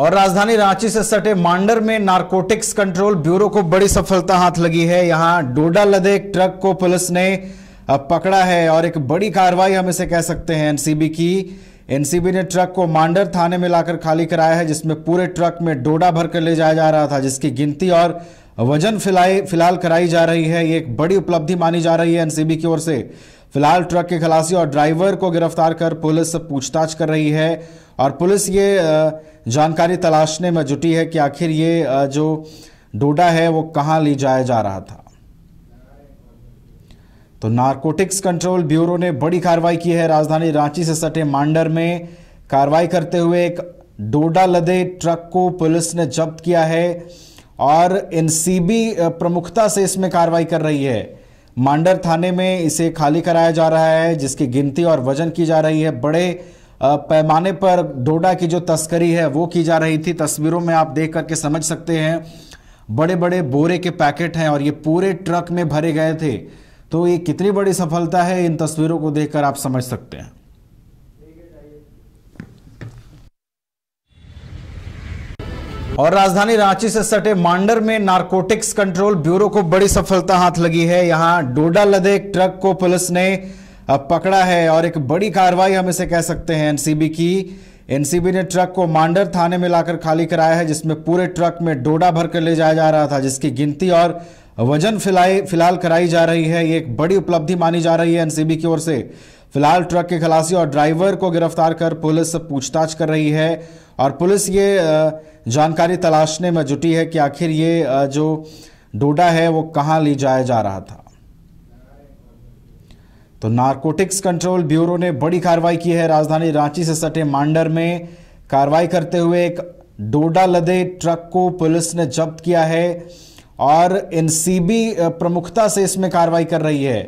और राजधानी रांची से सटे मांडर में नारकोटिक्स कंट्रोल ब्यूरो को बड़ी सफलता हाथ लगी है यहां डोडा लदे एक ट्रक को पुलिस ने पकड़ा है और एक बड़ी कार्रवाई हम इसे कह सकते हैं एनसीबी की एनसीबी ने ट्रक को मांडर थाने में लाकर खाली कराया है जिसमें पूरे ट्रक में डोडा भरकर ले जाया जा रहा था जिसकी गिनती और वजन फिलाई फिलहाल कराई जा रही है ये एक बड़ी उपलब्धि मानी जा रही है एनसीबी की ओर से फिलहाल ट्रक के खलासी और ड्राइवर को गिरफ्तार कर पुलिस पूछताछ कर रही है और पुलिस ये जानकारी तलाशने में जुटी है कि आखिर ये जो डोडा है वो कहाँ ले जाया जा रहा था तो नारकोटिक्स कंट्रोल ब्यूरो ने बड़ी कार्रवाई की है राजधानी रांची से सटे मांडर में कार्रवाई करते हुए एक डोडा लदे ट्रक को पुलिस ने जब्त किया है और एनसीबी प्रमुखता से इसमें कार्रवाई कर रही है मांडर थाने में इसे खाली कराया जा रहा है जिसकी गिनती और वजन की जा रही है बड़े पैमाने पर डोडा की जो तस्करी है वो की जा रही थी तस्वीरों में आप देख करके समझ सकते हैं बड़े बड़े बोरे के पैकेट हैं और ये पूरे ट्रक में भरे गए थे तो ये कितनी बड़ी सफलता है इन तस्वीरों को देखकर आप समझ सकते हैं और राजधानी रांची से सटे मांडर में नारकोटिक्स कंट्रोल ब्यूरो को बड़ी सफलता हाथ लगी है यहां डोडा लदे एक ट्रक को पुलिस ने पकड़ा है और एक बड़ी कार्रवाई हम इसे कह सकते हैं एनसीबी की एनसीबी ने ट्रक को मांडर थाने में लाकर खाली कराया है जिसमें पूरे ट्रक में डोडा भर कर ले जाया जा रहा था जिसकी गिनती और वजन फिलाई फिलहाल कराई जा रही है ये एक बड़ी उपलब्धि मानी जा रही है एनसीबी की ओर से फिलहाल ट्रक के खलासी और ड्राइवर को गिरफ्तार कर पुलिस पूछताछ कर रही है और पुलिस ये जानकारी तलाशने में जुटी है कि आखिर ये जो डोडा है वो कहाँ ले जाया जा रहा था तो नारकोटिक्स कंट्रोल ब्यूरो ने बड़ी कार्रवाई की है राजधानी रांची से सटे मांडर में कार्रवाई करते हुए एक डोडा लदे ट्रक को पुलिस ने जब्त किया है और एनसीबी प्रमुखता से इसमें कार्रवाई कर रही है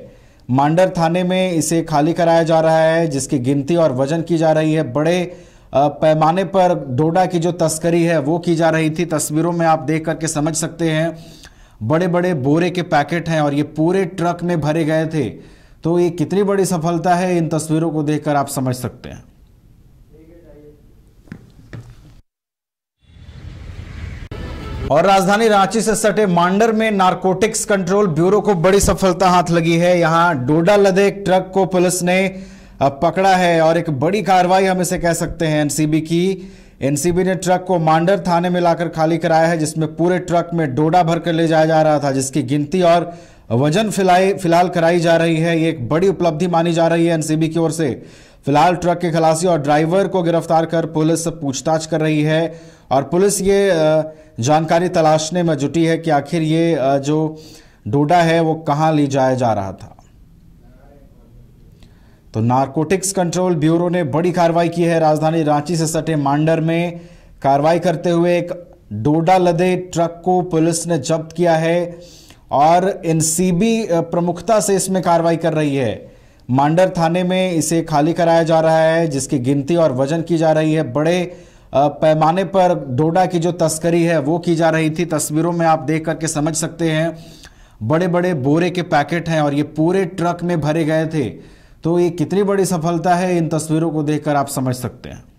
मांडर थाने में इसे खाली कराया जा रहा है जिसकी गिनती और वजन की जा रही है बड़े पैमाने पर डोडा की जो तस्करी है वो की जा रही थी तस्वीरों में आप देख करके समझ सकते हैं बड़े बड़े बोरे के पैकेट हैं और ये पूरे ट्रक में भरे गए थे तो ये कितनी बड़ी सफलता है इन तस्वीरों को देखकर आप समझ सकते हैं और राजधानी रांची से सटे मांडर में नारकोटिक्स कंट्रोल ब्यूरो को बड़ी सफलता हाथ लगी है यहां डोडा लदे एक ट्रक को पुलिस ने पकड़ा है और एक बड़ी कार्रवाई हम इसे कह सकते हैं एनसीबी की एनसीबी ने ट्रक को मांडर थाने में लाकर खाली कराया है जिसमें पूरे ट्रक में डोडा भरकर ले जाया जा रहा था जिसकी गिनती और वजन फिलाई फिलहाल कराई जा रही है ये एक बड़ी उपलब्धि मानी जा रही है एनसीबी की ओर से फिलहाल ट्रक के खलासी और ड्राइवर को गिरफ्तार कर पुलिस पूछताछ कर रही है और पुलिस ये जानकारी तलाशने में जुटी है कि आखिर ये जो डोडा है वो कहां ले जाया जा रहा था तो नारकोटिक्स कंट्रोल ब्यूरो ने बड़ी कार्रवाई की है राजधानी रांची से सटे मांडर में कार्रवाई करते हुए एक डोडा लदे ट्रक को पुलिस ने जब्त किया है और एनसीबी प्रमुखता से इसमें कार्रवाई कर रही है मांडर थाने में इसे खाली कराया जा रहा है जिसकी गिनती और वजन की जा रही है बड़े पैमाने पर डोडा की जो तस्करी है वो की जा रही थी तस्वीरों में आप देख करके समझ सकते हैं बड़े बड़े बोरे के पैकेट हैं और ये पूरे ट्रक में भरे गए थे तो ये कितनी बड़ी सफलता है इन तस्वीरों को देखकर आप समझ सकते हैं